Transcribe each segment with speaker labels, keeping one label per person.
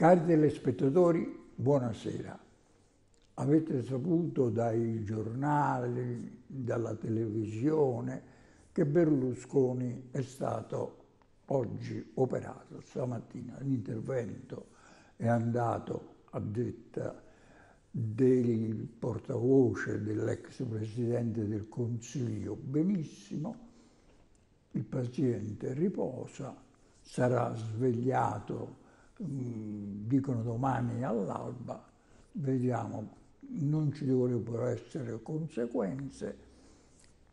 Speaker 1: Cari telespettatori, buonasera. Avete saputo dai giornali, dalla televisione, che Berlusconi è stato oggi operato, stamattina l'intervento è andato a detta del portavoce dell'ex presidente del Consiglio benissimo, il paziente riposa, sarà svegliato Mm, dicono domani all'alba, vediamo, non ci dovrebbero essere conseguenze,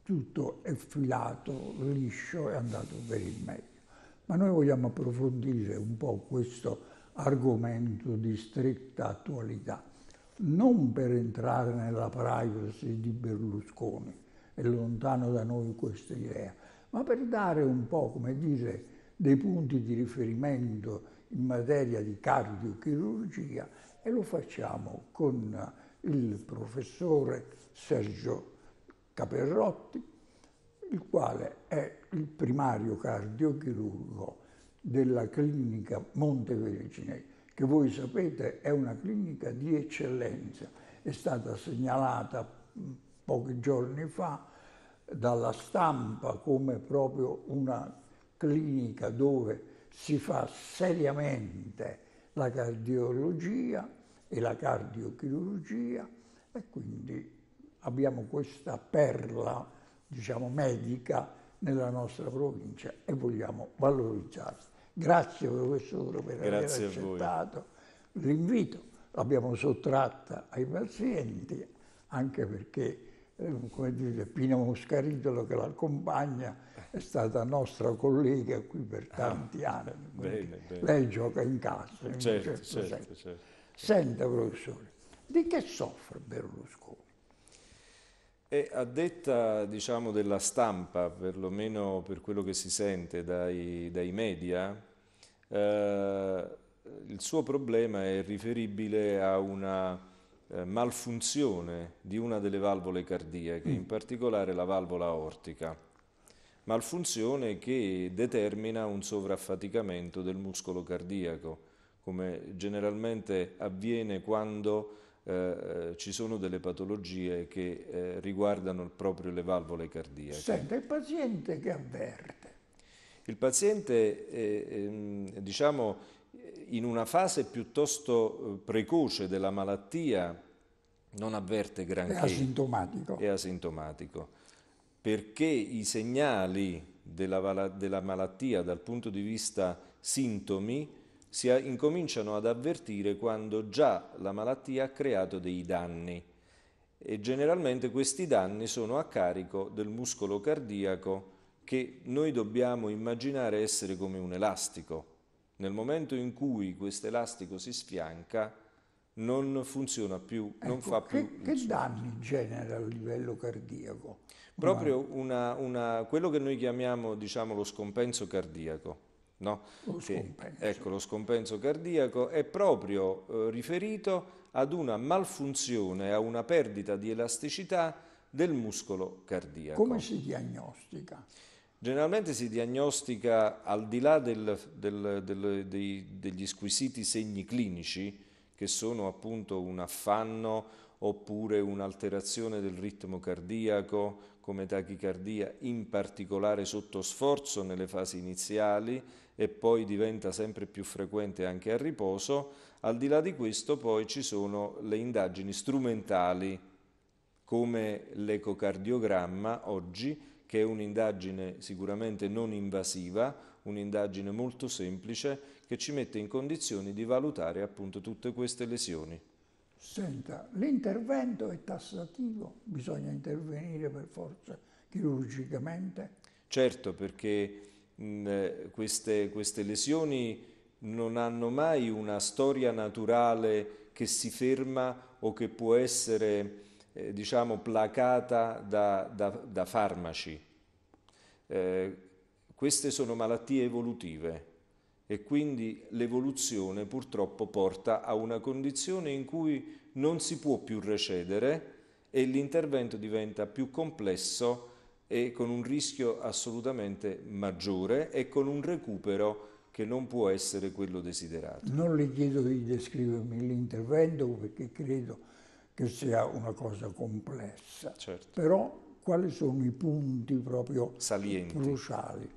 Speaker 1: tutto è filato, liscio, è andato per il meglio. Ma noi vogliamo approfondire un po' questo argomento di stretta attualità, non per entrare nella privacy di Berlusconi, è lontano da noi questa idea, ma per dare un po', come dire, dei punti di riferimento, in materia di cardiochirurgia e lo facciamo con il professore Sergio Caperrotti, il quale è il primario cardiochirurgo della clinica Montevergine, che voi sapete è una clinica di eccellenza, è stata segnalata mm, pochi giorni fa dalla stampa come proprio una clinica dove si fa seriamente la cardiologia e la cardiochirurgia e quindi abbiamo questa perla, diciamo, medica nella nostra provincia e vogliamo valorizzarla. Grazie professore per Grazie aver accettato l'invito, l'abbiamo sottratta ai pazienti anche perché come dire, Pina Moscaridolo che l'accompagna è stata nostra collega qui per tanti ah, anni. Bene, bene. Lei gioca in casa. In certo, certo, certo, certo, Senta professore, di che soffre Berlusconi?
Speaker 2: E a detta diciamo, della stampa, perlomeno per quello che si sente dai, dai media, eh, il suo problema è riferibile a una eh, malfunzione di una delle valvole cardiache, in mm. particolare la valvola aortica, malfunzione che determina un sovraffaticamento del muscolo cardiaco, come generalmente avviene quando eh, eh, ci sono delle patologie che eh, riguardano proprio le valvole cardiache. Senta,
Speaker 1: il paziente che avverte?
Speaker 2: Il paziente, eh, ehm, diciamo, in una fase piuttosto eh, precoce della malattia non avverte granché. È asintomatico. È asintomatico, perché i segnali della, della malattia dal punto di vista sintomi si incominciano ad avvertire quando già la malattia ha creato dei danni e generalmente questi danni sono a carico del muscolo cardiaco che noi dobbiamo immaginare essere come un elastico nel momento in cui questo elastico si sfianca, non funziona più, ecco, non fa più...
Speaker 1: Che danni genera a livello cardiaco?
Speaker 2: Proprio una, una, quello che noi chiamiamo diciamo, lo scompenso cardiaco. No? Lo scompenso. ecco, lo scompenso cardiaco è proprio eh, riferito ad una malfunzione, a una perdita di elasticità del muscolo cardiaco. Come si
Speaker 1: diagnostica?
Speaker 2: Generalmente si diagnostica al di là del, del, del, dei, degli squisiti segni clinici, che sono appunto un affanno oppure un'alterazione del ritmo cardiaco come tachicardia, in particolare sotto sforzo nelle fasi iniziali e poi diventa sempre più frequente anche a riposo. Al di là di questo poi ci sono le indagini strumentali come l'ecocardiogramma oggi che è un'indagine sicuramente non invasiva, un'indagine molto semplice che ci mette in condizioni di valutare appunto tutte queste lesioni.
Speaker 1: Senta, l'intervento è tassativo, bisogna intervenire per forza chirurgicamente?
Speaker 2: Certo, perché mh, queste, queste lesioni non hanno mai una storia naturale che si ferma o che può essere eh, diciamo, placata da, da, da farmaci. Eh, queste sono malattie evolutive e quindi l'evoluzione purtroppo porta a una condizione in cui non si può più recedere e l'intervento diventa più complesso e con un rischio assolutamente maggiore e con un recupero che non può essere quello desiderato.
Speaker 1: Non le chiedo di descrivermi l'intervento perché credo che sia una cosa complessa. Certo. Però quali sono i punti proprio
Speaker 2: Salienti. cruciali?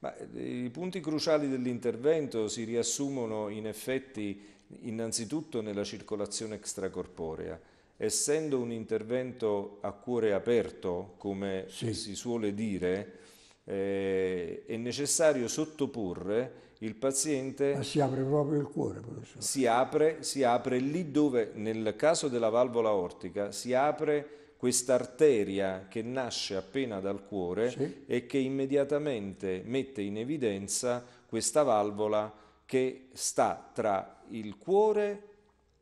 Speaker 2: Ma, eh, I punti cruciali dell'intervento si riassumono in effetti innanzitutto nella circolazione extracorporea. Essendo un intervento a cuore aperto, come sì. si suole dire, eh, necessario sottoporre il paziente... Ma si
Speaker 1: apre proprio il cuore, professore.
Speaker 2: Si apre, si apre lì dove, nel caso della valvola aortica, si apre questa arteria che nasce appena dal cuore sì. e che immediatamente mette in evidenza questa valvola che sta tra il cuore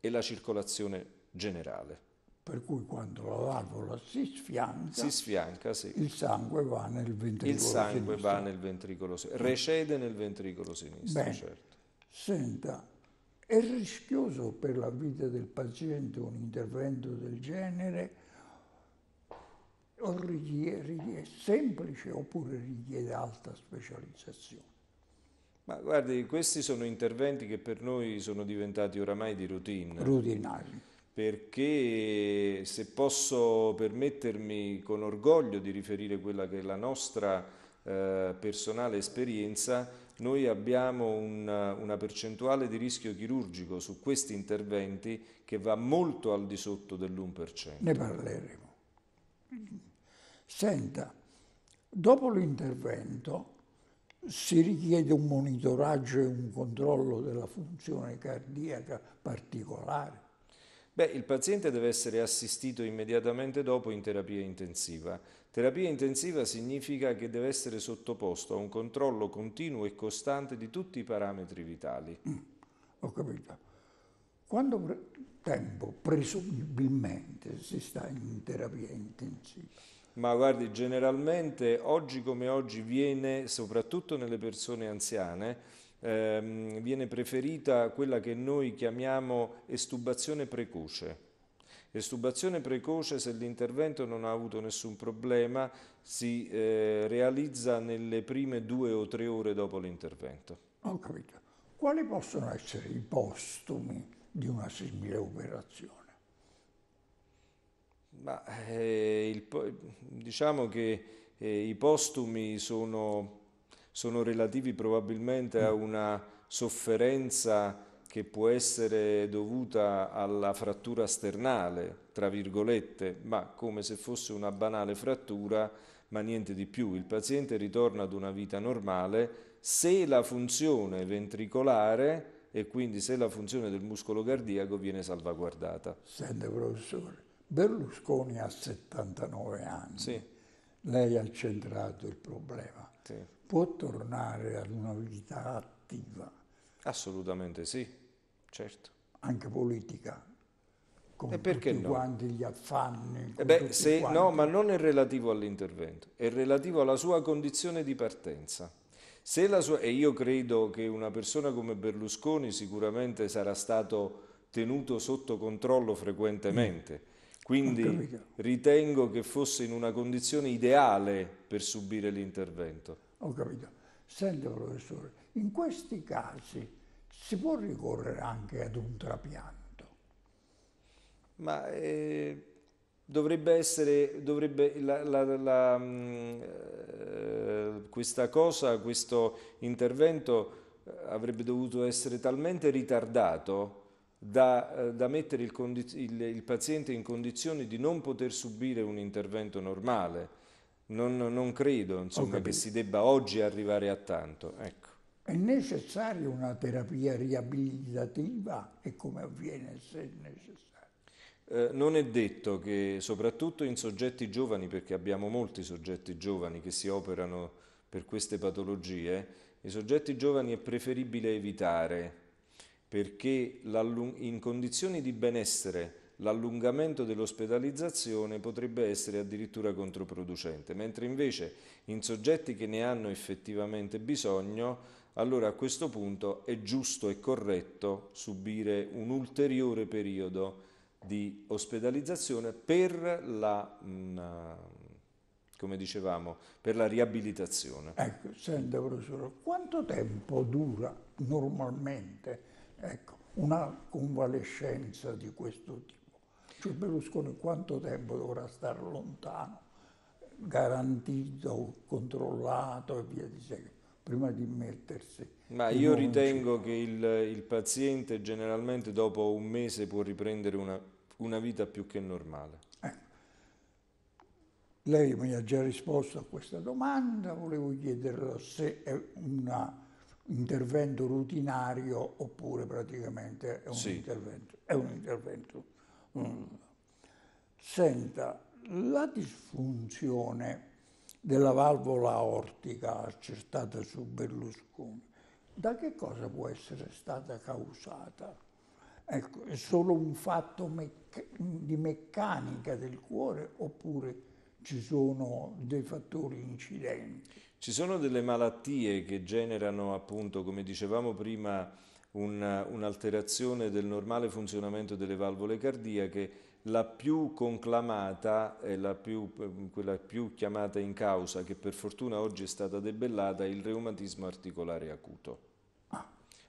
Speaker 2: e la circolazione generale
Speaker 1: per cui quando la valvola si sfianca, si sfianca sì. il sangue va nel ventricolo sinistro. Il sangue
Speaker 2: sinistro. va nel ventricolo sinistro, recede nel ventricolo sinistro, Beh, certo.
Speaker 1: Senta, è rischioso per la vita del paziente un intervento del genere o richiede, richiede semplice oppure richiede alta specializzazione?
Speaker 2: Ma guardi, questi sono interventi che per noi sono diventati oramai di routine. Routinari perché se posso permettermi con orgoglio di riferire quella che è la nostra eh, personale esperienza, noi abbiamo un, una percentuale di rischio chirurgico su questi interventi che va molto al di sotto dell'1%. Ne parleremo.
Speaker 1: Senta, dopo l'intervento si richiede un monitoraggio e un controllo della funzione cardiaca particolare.
Speaker 2: Beh, il paziente deve essere assistito immediatamente dopo in terapia intensiva. Terapia intensiva significa che deve essere sottoposto a un controllo continuo e costante di tutti i parametri vitali. Mm, ho
Speaker 1: capito. Quanto pre tempo presumibilmente si sta in terapia intensiva?
Speaker 2: Ma guardi, generalmente oggi come oggi viene, soprattutto nelle persone anziane, ehm, viene preferita quella che noi chiamiamo estubazione precoce. Estubazione precoce, se l'intervento non ha avuto nessun problema, si eh, realizza nelle prime due o tre ore dopo l'intervento.
Speaker 1: Ho capito. Quali possono essere i postumi di una simile operazione?
Speaker 2: Ma, eh, il, diciamo che eh, i postumi sono sono relativi probabilmente a mm. una sofferenza che può essere dovuta alla frattura sternale, tra virgolette, ma come se fosse una banale frattura, ma niente di più. Il paziente ritorna ad una vita normale se la funzione ventricolare e quindi se la funzione del muscolo cardiaco viene salvaguardata. Sente professore,
Speaker 1: Berlusconi ha 79 anni, sì. lei ha centrato il problema. Sì può tornare ad una vita attiva.
Speaker 2: Assolutamente sì, certo. Anche politica. Con e perché tutti no?
Speaker 1: quanti gli affanni. Eh beh, se, quanti. No,
Speaker 2: ma non è relativo all'intervento, è relativo alla sua condizione di partenza. Se la Sua, e io credo che una persona come Berlusconi sicuramente sarà stato tenuto sotto controllo frequentemente, mm. quindi ritengo che fosse in una condizione ideale per subire l'intervento. Ho capito.
Speaker 1: Senti, professore, in questi casi si può ricorrere anche ad un trapianto?
Speaker 2: Ma eh, dovrebbe essere, dovrebbe la, la, la, mm, eh, questa cosa, questo intervento eh, avrebbe dovuto essere talmente ritardato da, eh, da, mettere il, il, il, paziente in condizione di non poter subire un intervento normale non, non credo insomma, che si debba oggi arrivare a tanto. Ecco.
Speaker 1: È necessaria una terapia riabilitativa e come avviene se necessario?
Speaker 2: Eh, non è detto che soprattutto in soggetti giovani, perché abbiamo molti soggetti giovani che si operano per queste patologie, i soggetti giovani è preferibile evitare perché in condizioni di benessere l'allungamento dell'ospedalizzazione potrebbe essere addirittura controproducente, mentre invece in soggetti che ne hanno effettivamente bisogno, allora a questo punto è giusto e corretto subire un ulteriore periodo di ospedalizzazione per la, mm, come dicevamo, per la riabilitazione. Ecco,
Speaker 1: senta professore, quanto tempo dura normalmente ecco, una convalescenza di questo tipo? Cioè Berlusconi quanto tempo dovrà stare lontano, garantito, controllato e via di seguito, prima di mettersi. Ma io ritengo
Speaker 2: che il, il, paziente generalmente dopo un mese può riprendere una, una vita più che normale. Eh.
Speaker 1: Lei mi ha già risposto a questa domanda, volevo chiederle se è un intervento rutinario oppure praticamente è un, sì. intervento, è un intervento Senta, la disfunzione della valvola aortica accertata su Berlusconi, da che cosa può essere stata causata? Ecco, è solo un fatto mecc di meccanica del cuore oppure ci sono dei fattori incidenti?
Speaker 2: Ci sono delle malattie che generano appunto, come dicevamo prima, un'alterazione un del normale funzionamento delle valvole cardiache, la più conclamata e ehm, quella più chiamata in causa, che per fortuna oggi è stata debellata, è il reumatismo articolare acuto,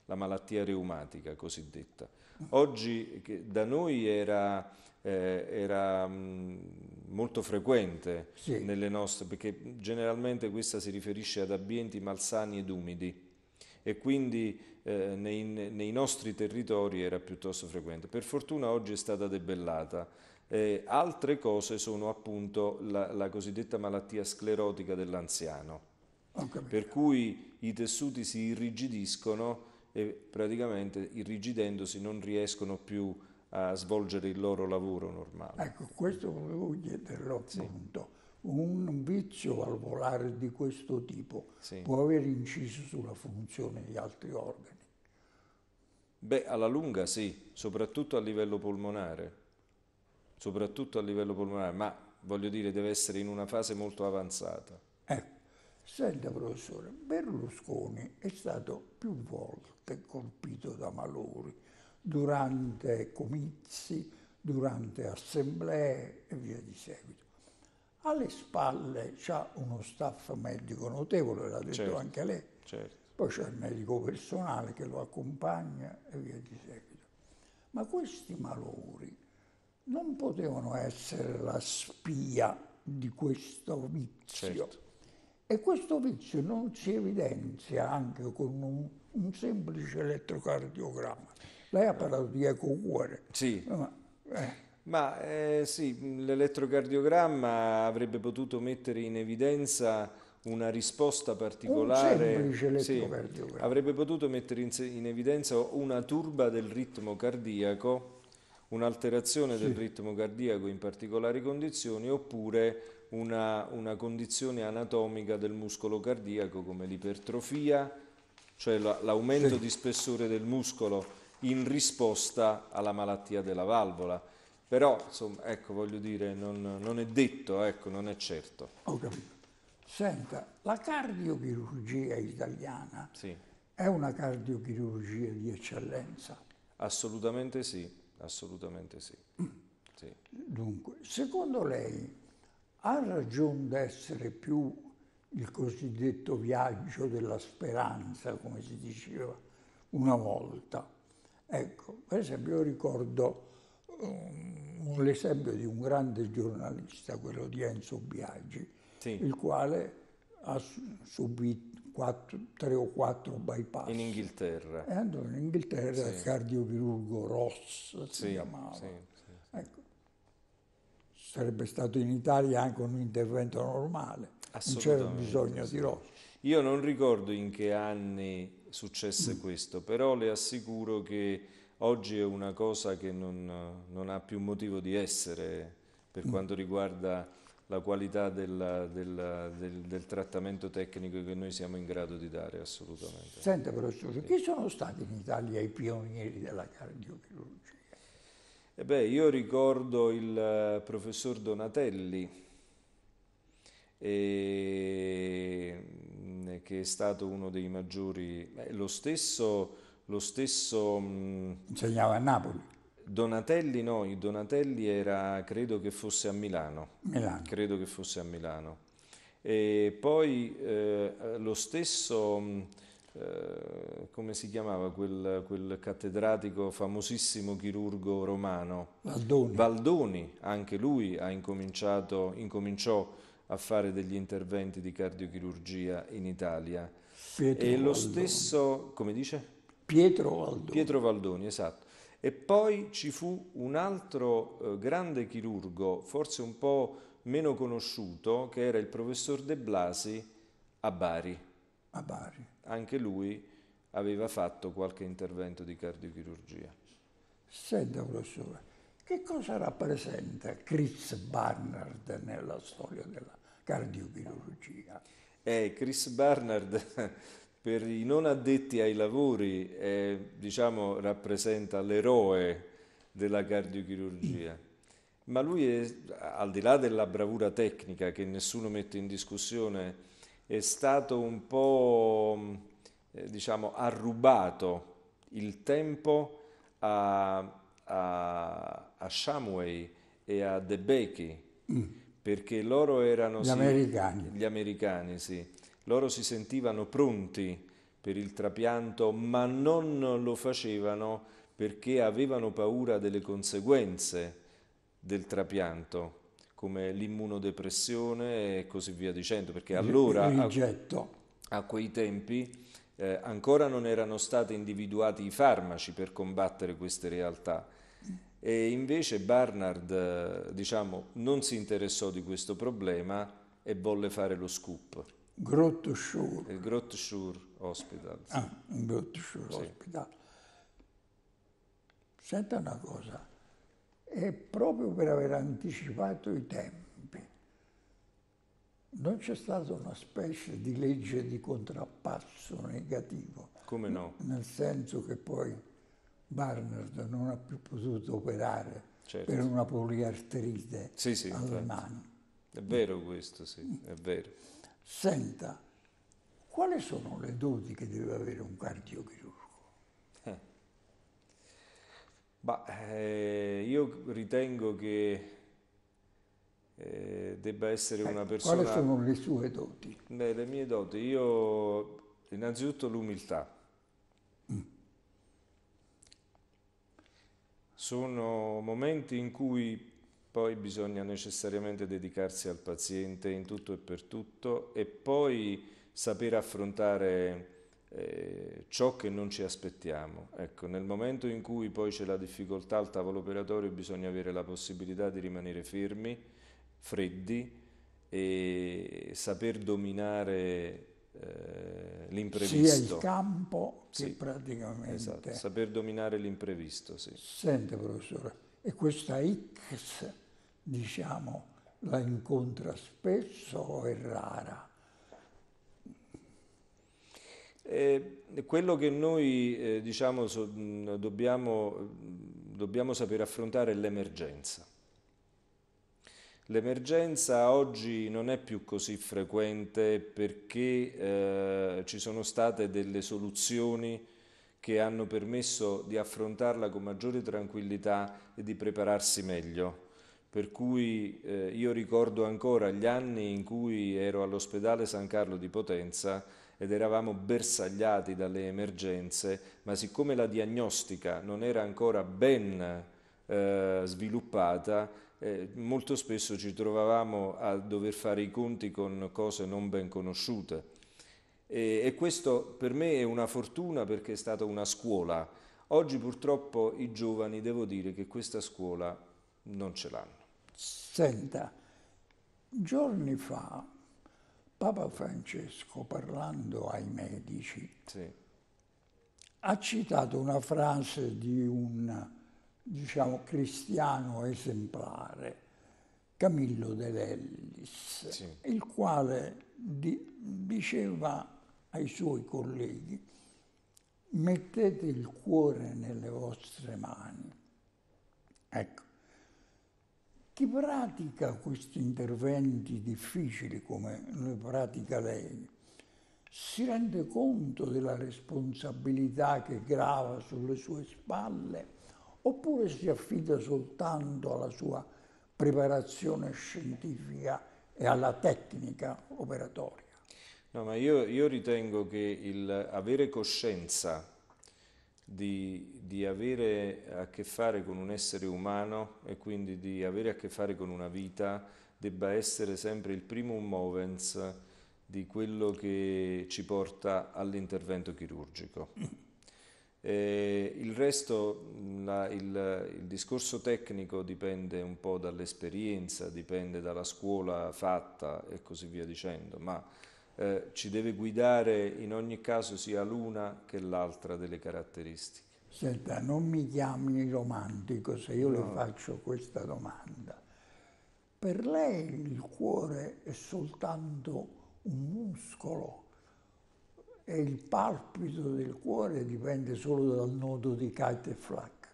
Speaker 2: la malattia reumatica cosiddetta. Oggi da noi era, eh, era mh, mm, molto frequente sì. nelle nostre, perché generalmente questa si riferisce ad ambienti malsani ed umidi e quindi eh, nei, nei, nostri territori era piuttosto frequente. Per fortuna oggi è stata debellata. Eh, altre cose sono appunto la, la cosiddetta malattia sclerotica dell'anziano, per cui i tessuti si irrigidiscono e praticamente irrigidendosi non riescono più a svolgere il loro lavoro normale. Ecco, questo volevo chiederlo appunto.
Speaker 1: Sì un vizio alvolare di questo tipo sì. può aver inciso sulla funzione di altri organi?
Speaker 2: Beh, alla lunga sì, soprattutto a livello polmonare, soprattutto a livello polmonare, ma voglio dire deve essere in una fase molto avanzata. Ecco,
Speaker 1: senta professore, Berlusconi è stato più volte colpito da malori durante comizi, durante assemblee e via di seguito alle spalle c'ha uno staff medico notevole, l'ha detto certo, anche lei. Certo. Poi c'è il medico personale che lo accompagna e via di seguito. Ma questi malori non potevano essere la spia di questo vizio. Certo. E questo vizio non si evidenzia anche con un, un semplice elettrocardiogramma. Lei ha eh. parlato di ecocuore. Sì. Ma,
Speaker 2: eh. Ma eh, sì, l'elettrocardiogramma avrebbe potuto mettere in evidenza una risposta particolare, un sì, avrebbe potuto mettere in, in, evidenza una turba del ritmo cardiaco, un'alterazione sì. del ritmo cardiaco in particolari condizioni oppure una, una condizione anatomica del muscolo cardiaco come l'ipertrofia, cioè l'aumento sì. di spessore del muscolo in risposta alla malattia della valvola. Però, insomma, ecco, voglio dire, non, non è detto, ecco, non è certo.
Speaker 1: Ho capito. Senta, la cardiochirurgia italiana sì. è una cardiochirurgia di
Speaker 2: eccellenza? Assolutamente sì, assolutamente sì. Mm. sì.
Speaker 1: Dunque, secondo lei ha ragione d'essere più il cosiddetto viaggio della speranza, come si diceva una volta? Ecco, per esempio io ricordo
Speaker 2: um,
Speaker 1: l'esempio di un grande giornalista, quello di Enzo Biagi, sì. il quale ha subito quattro, tre o quattro bypass. In
Speaker 2: Inghilterra. E andò in Inghilterra, sì. il
Speaker 1: cardiochirurgo Ross si sì, chiamava. Sì, ecco. Sarebbe stato in Italia anche un intervento normale, non c'era bisogno di Ross.
Speaker 2: Io non ricordo in che anni successe mm. questo, però le assicuro che oggi è una cosa che non, non ha più motivo di essere per mm. quanto riguarda la qualità della, della, del, del, trattamento tecnico che noi siamo in grado di dare assolutamente.
Speaker 1: Senta professore, sì. chi sono stati in Italia i pionieri della cardiochirurgia?
Speaker 2: Eh beh, io ricordo il eh, professor Donatelli, eh, che è stato uno dei maggiori, beh, lo stesso lo stesso... Insegnava a Napoli. Donatelli no, Donatelli era, credo che fosse a Milano. Milano. Credo che fosse a Milano. E poi eh, lo stesso, eh, come si chiamava quel, quel, cattedratico famosissimo chirurgo romano? Valdoni. Valdoni, anche lui ha incominciato, incominciò a fare degli interventi di cardiochirurgia in Italia.
Speaker 1: Pietro e lo Valdoni. stesso,
Speaker 2: come dice? Pietro Valdoni. Pietro Valdoni, esatto. E poi ci fu un altro eh, grande chirurgo, forse un po' meno conosciuto, che era il professor De Blasi a Bari. A Bari. Anche lui aveva fatto qualche intervento di cardiochirurgia.
Speaker 1: Senta, professore, che cosa rappresenta Chris Barnard nella storia della cardiochirurgia?
Speaker 2: Eh, Chris Barnard per i non addetti ai lavori è, diciamo, rappresenta l'eroe della cardiochirurgia, ma lui è, al di là della bravura tecnica che nessuno mette in discussione, è stato un po' eh, diciamo, arrubato il tempo a, a, a Shamway e a De Becky, mm. perché loro erano gli sì, americani, gli americani sì, loro si sentivano pronti per il trapianto, ma non lo facevano perché avevano paura delle conseguenze del trapianto, come l'immunodepressione e così via dicendo, perché allora a, a quei tempi eh, ancora non erano stati individuati i farmaci per combattere queste realtà. E invece Barnard, eh, diciamo, non si interessò di questo problema e volle fare lo scoop. Grotto Il Grotto Shore Hospital. Sì. Ah, il Grotto Shore sì. Hospital.
Speaker 1: Senta una cosa, è
Speaker 2: proprio per aver
Speaker 1: anticipato i tempi. Non c'è stata una specie di legge di contrappasso negativo. Come no? Nel senso che poi Barnard non ha più potuto operare certo. per una poliarterite sì, sì, alle infatti. mani.
Speaker 2: È vero questo, sì, è vero senta,
Speaker 1: quali sono le doti che deve avere un cardiochirurgo?
Speaker 2: Eh. Bah, eh, io ritengo che eh, debba essere una eh, persona... Quali sono le sue doti? Beh, le mie doti, io innanzitutto l'umiltà. Mm. Sono momenti in cui poi bisogna necessariamente dedicarsi al paziente in tutto e per tutto e poi saper affrontare eh, ciò che non ci aspettiamo. Ecco, nel momento in cui poi c'è la difficoltà al tavolo operatorio bisogna avere la possibilità di rimanere fermi, freddi e saper dominare eh, l'imprevisto. Sia il campo sì, che praticamente... Esatto, saper dominare l'imprevisto, sì. Sente professore,
Speaker 1: e questa X diciamo, la incontra spesso o è rara?
Speaker 2: Eh, quello che noi eh, diciamo, so, dobbiamo, dobbiamo saper affrontare è l'emergenza. L'emergenza oggi non è più così frequente perché eh, ci sono state delle soluzioni che hanno permesso di affrontarla con maggiore tranquillità e di prepararsi meglio per cui eh, io ricordo ancora gli anni in cui ero all'ospedale San Carlo di Potenza ed eravamo bersagliati dalle emergenze, ma siccome la diagnostica non era ancora ben eh, sviluppata, eh, molto spesso ci trovavamo a dover fare i conti con cose non ben conosciute. E, e questo per me è una fortuna perché è stata una scuola. Oggi purtroppo i giovani, devo dire che questa scuola non ce l'hanno.
Speaker 1: Senta, giorni fa Papa Francesco, parlando ai medici, sì. ha citato una frase di un diciamo, cristiano esemplare, Camillo De Lellis, sì. il quale di, diceva ai suoi colleghi mettete il cuore nelle vostre mani. Ecco, chi pratica questi interventi difficili come ne pratica lei, si rende conto della responsabilità che grava sulle sue spalle oppure si affida soltanto alla sua preparazione scientifica e alla tecnica operatoria?
Speaker 2: No, ma io, io ritengo che il avere coscienza di, di, avere a che fare con un essere umano e quindi di avere a che fare con una vita debba essere sempre il primum movens di quello che ci porta all'intervento chirurgico. E il resto, mm, la, il, il discorso tecnico dipende un po' dall'esperienza, dipende dalla scuola fatta e così via dicendo, ma eh, ci deve guidare in ogni caso sia l'una che l'altra delle caratteristiche.
Speaker 1: Senta, non mi chiami romantico se io no. le faccio questa domanda. Per lei il cuore è soltanto un muscolo e il palpito del cuore dipende solo dal nodo di Kite e Flack.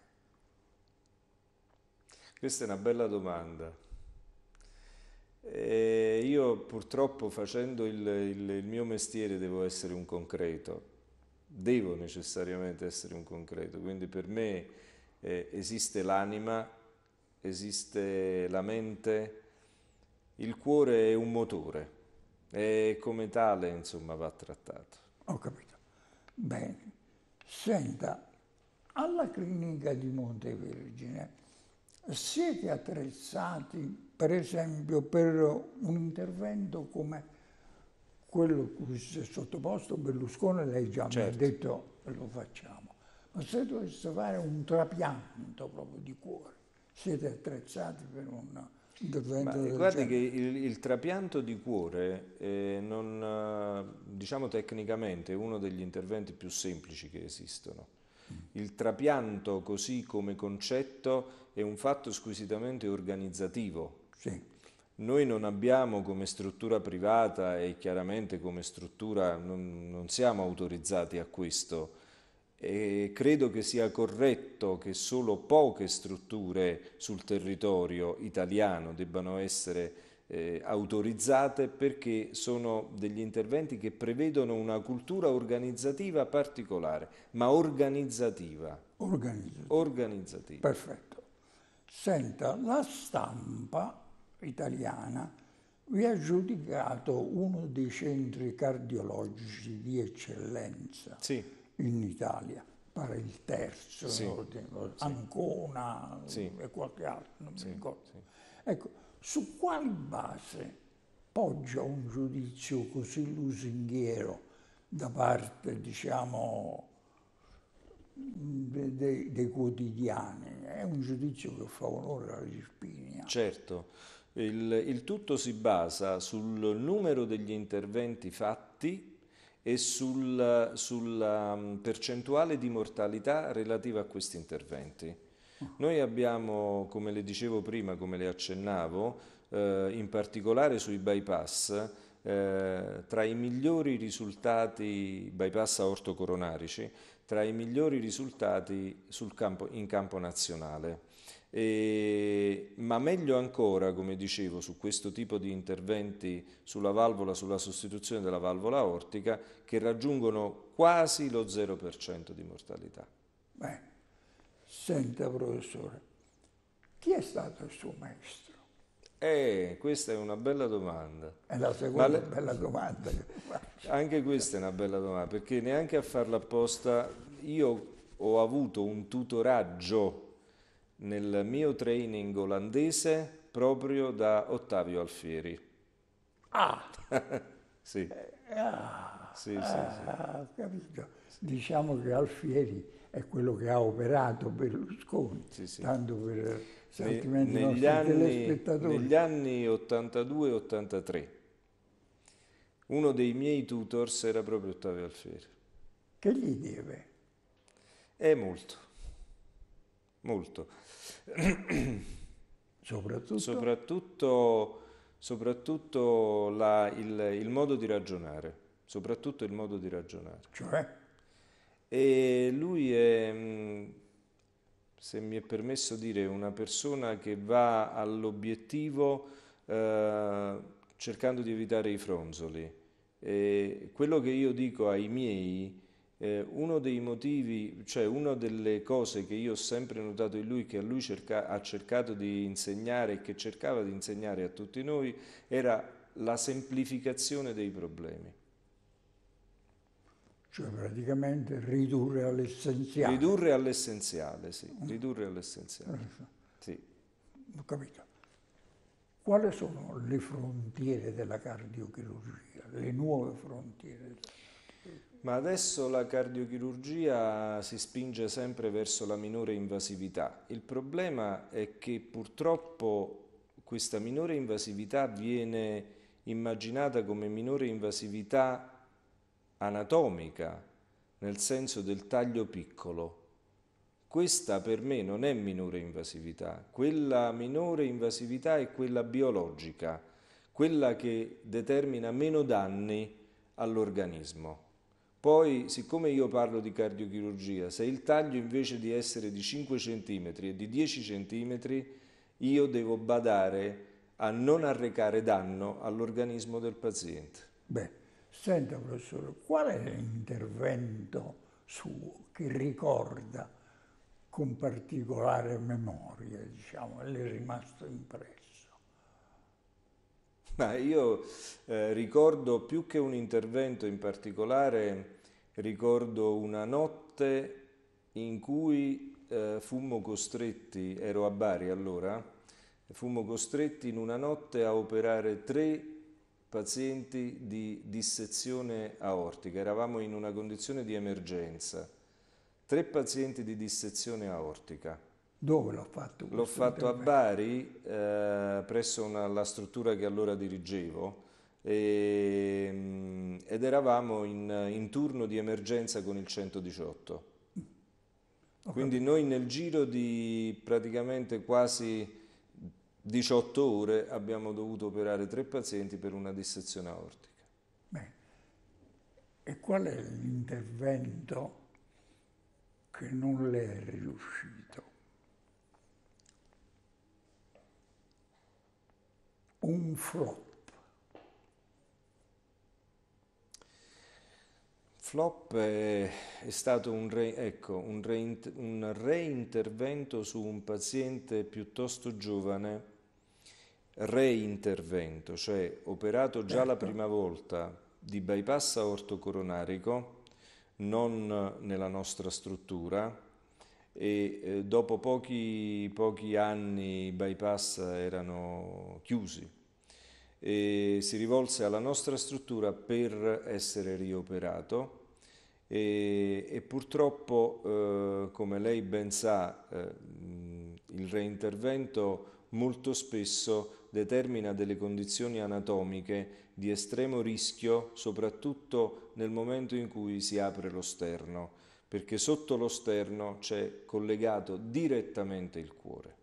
Speaker 2: Questa è una bella domanda. E eh, io purtroppo facendo il, il, il mio mestiere devo essere un concreto, devo necessariamente essere un concreto, quindi per me eh, esiste l'anima, esiste la mente, il cuore è un motore e come tale insomma va trattato. Ho capito.
Speaker 1: Bene, senta, alla clinica di Montevergine siete attrezzati per esempio per un intervento come quello cui si è sottoposto Berlusconi, lei già certo. mi ha certo. detto lo facciamo, ma se dovesse fare un trapianto proprio di cuore, siete attrezzati per un intervento ma, Guardi che
Speaker 2: il, il, trapianto di cuore, eh, non, eh, diciamo tecnicamente, è uno degli interventi più semplici che esistono. Mm. Il trapianto così come concetto è un fatto squisitamente organizzativo, sì. Noi non abbiamo come struttura privata e chiaramente come struttura non, non siamo autorizzati a questo e credo che sia corretto che solo poche strutture sul territorio italiano debbano essere eh, autorizzate perché sono degli interventi che prevedono una cultura organizzativa particolare, ma organizzativa. Organizzativa. organizzativa. Perfetto.
Speaker 1: Senta, la stampa italiana, vi ha giudicato uno dei centri cardiologici di eccellenza sì. in Italia, pare il terzo, sì. no? Ancona sì. e qualche altro, non mi ricordo. Ecco, su quale base poggia un giudizio così lusinghiero da parte, diciamo, dei, dei, quotidiani? È un giudizio che fa onore alla Gispini.
Speaker 2: Certo. Il, il tutto si basa sul numero degli interventi fatti e sul, sulla um, percentuale di mortalità relativa a questi interventi. Noi abbiamo, come le dicevo prima, come le accennavo, eh, in particolare sui bypass, eh, tra i migliori risultati bypass aortocoronarici, tra i migliori risultati campo, in campo nazionale. E, ma meglio ancora, come dicevo, su questo tipo di interventi sulla valvola, sulla sostituzione della valvola ortica, che raggiungono quasi lo 0% di mortalità.
Speaker 1: Beh, senta professore, chi è stato il suo maestro?
Speaker 2: Eh, questa è una bella domanda. È la seconda le... bella domanda. Anche questa è una bella domanda, perché neanche a farla apposta io ho avuto un tutoraggio nel mio training olandese proprio da Ottavio Alfieri. Ah! sì. Eh, ah, sì, sì, sì. Ah,
Speaker 1: capito. Diciamo che Alfieri è quello che ha operato Berlusconi, sì, sì. tanto per sentimenti ne, negli anni, telespettatori. Negli
Speaker 2: anni 82-83 uno dei miei tutors era proprio Ottavio Alfieri. Che gli deve? Eh, è molto molto. soprattutto? Soprattutto, soprattutto la, il, il, modo di ragionare, soprattutto il modo di ragionare. Cioè? E lui è, mm, se mi è permesso dire, una persona che va all'obiettivo eh, cercando di evitare i fronzoli. E quello che io dico ai miei eh, uno dei motivi, cioè una delle cose che io ho sempre notato in lui, che a lui cerca, ha cercato di insegnare e che cercava di insegnare a tutti noi, era la semplificazione dei problemi.
Speaker 1: Cioè praticamente ridurre all'essenziale. Ridurre
Speaker 2: all'essenziale, sì. Ridurre all'essenziale. Sì.
Speaker 1: Ho capito. Quali sono le frontiere della cardiochirurgia, le nuove frontiere?
Speaker 2: Ma adesso la cardiochirurgia si spinge sempre verso la minore invasività. Il problema è che purtroppo questa minore invasività viene immaginata come minore invasività anatomica, nel senso del taglio piccolo. Questa per me non è minore invasività, quella minore invasività è quella biologica, quella che determina meno danni all'organismo. Poi, siccome io parlo di cardiochirurgia, se il taglio invece di essere di 5 cm è di 10 cm, io devo badare a non arrecare danno all'organismo del paziente.
Speaker 1: Beh, senta professore, qual è l'intervento suo che ricorda con particolare memoria, diciamo, le è rimasto impresso?
Speaker 2: Ma io eh, ricordo più che un intervento in particolare, ricordo una notte in cui eh, fummo costretti, ero a Bari allora, fummo costretti in una notte a operare tre pazienti di dissezione aortica, eravamo in una condizione di emergenza, tre pazienti di dissezione aortica.
Speaker 1: Dove l'ho fatto? L'ho fatto
Speaker 2: a Bari, eh, presso una, la struttura che allora dirigevo, e, ehm, ed eravamo in, in, turno di emergenza con il 118. Mm. Okay. Quindi noi nel giro di praticamente quasi 18 ore abbiamo dovuto operare tre pazienti per una dissezione aortica.
Speaker 1: Beh. E qual è l'intervento che non le è riuscito? un flop.
Speaker 2: Flop è, è stato un, re, ecco, un, re, un reintervento su un paziente piuttosto giovane, reintervento, cioè operato già la ecco. prima volta di bypass coronarico, non nella nostra struttura, e eh, dopo pochi, pochi, anni i bypass erano chiusi e si rivolse alla nostra struttura per essere rioperato e, e purtroppo, eh, come lei ben sa, eh, il reintervento molto spesso determina delle condizioni anatomiche di estremo rischio, soprattutto nel momento in cui si apre lo sterno perché sotto lo sterno c'è collegato direttamente il cuore.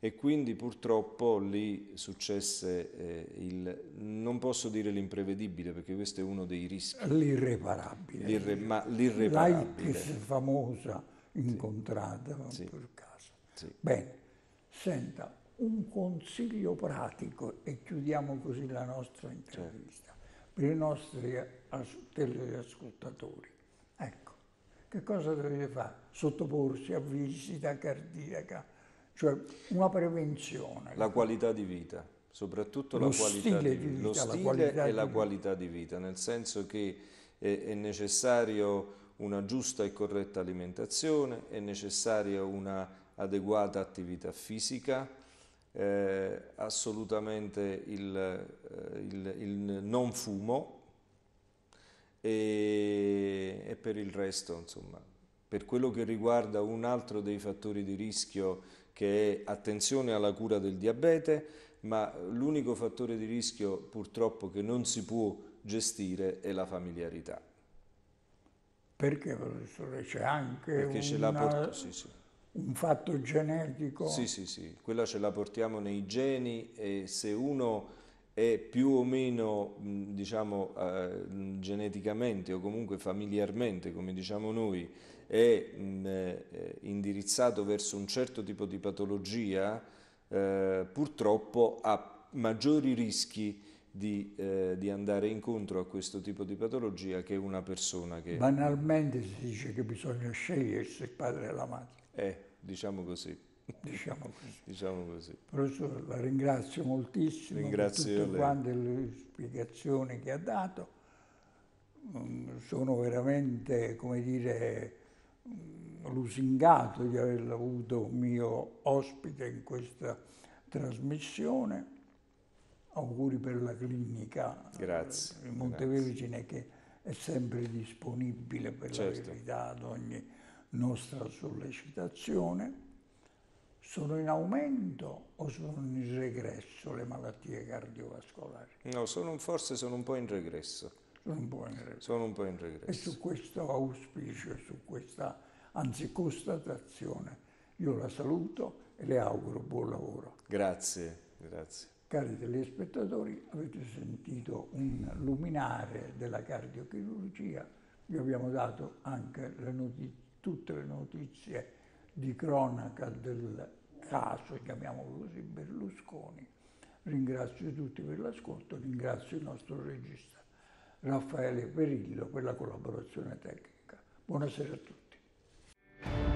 Speaker 2: E quindi purtroppo lì successe eh, il, non posso dire l'imprevedibile perché questo è uno dei rischi. L'irreparabile. L'irre, ma l'irreparabile. L'Aikis
Speaker 1: famosa incontrata sì. per caso. Sì. Bene, senta, un consiglio pratico e chiudiamo così la nostra certo. intervista certo. per i nostri teleascoltatori che cosa deve fare? Sottoporsi a visita cardiaca, cioè una prevenzione. La
Speaker 2: qualità di vita, soprattutto la qualità di vita, lo stile la e la qualità di vita, nel senso che è, è necessario una giusta e corretta alimentazione, è necessaria una adeguata attività fisica, eh, assolutamente il, eh, il, il non fumo, e, e per il resto, insomma, per quello che riguarda un altro dei fattori di rischio che è attenzione alla cura del diabete, ma l'unico fattore di rischio purtroppo che non si può gestire è la familiarità.
Speaker 1: Perché professore c'è anche Perché una, porto, sì, sì. un fatto genetico? Sì,
Speaker 2: sì, sì, quella ce la portiamo nei geni e se uno è più o meno diciamo, eh, geneticamente o comunque familiarmente, come diciamo noi, è mh, eh, indirizzato verso un certo tipo di patologia, eh, purtroppo ha maggiori rischi di, eh, di, andare incontro a questo tipo di patologia che una persona che...
Speaker 1: Banalmente si dice che bisogna scegliersi
Speaker 2: il padre e la madre. Eh, diciamo così diciamo così. Diciamo così.
Speaker 1: Professore, la ringrazio moltissimo ringrazio per tutte quante le spiegazioni che ha dato. Mm, sono veramente, come dire, mm, lusingato di averlo avuto mio ospite in questa trasmissione. Auguri per la clinica grazie, eh, in Montevergine che è sempre disponibile per certo. la verità ad ogni nostra
Speaker 2: sollecitazione
Speaker 1: sono in aumento o sono in regresso le malattie cardiovascolari?
Speaker 2: No, sono, forse sono un po' in regresso. Sono un po' in regresso. Sono un po' in regresso. E su
Speaker 1: questo auspicio, su questa anzi constatazione, io la saluto e le auguro buon lavoro.
Speaker 2: Grazie, grazie.
Speaker 1: Cari telespettatori, avete sentito un luminare della cardiochirurgia, vi abbiamo dato anche le notiz- tutte le notizie di cronaca del caso chiamiamolo così Berlusconi. Ringrazio tutti per l'ascolto, ringrazio il nostro regista Raffaele Perillo per la collaborazione tecnica. Buonasera a tutti.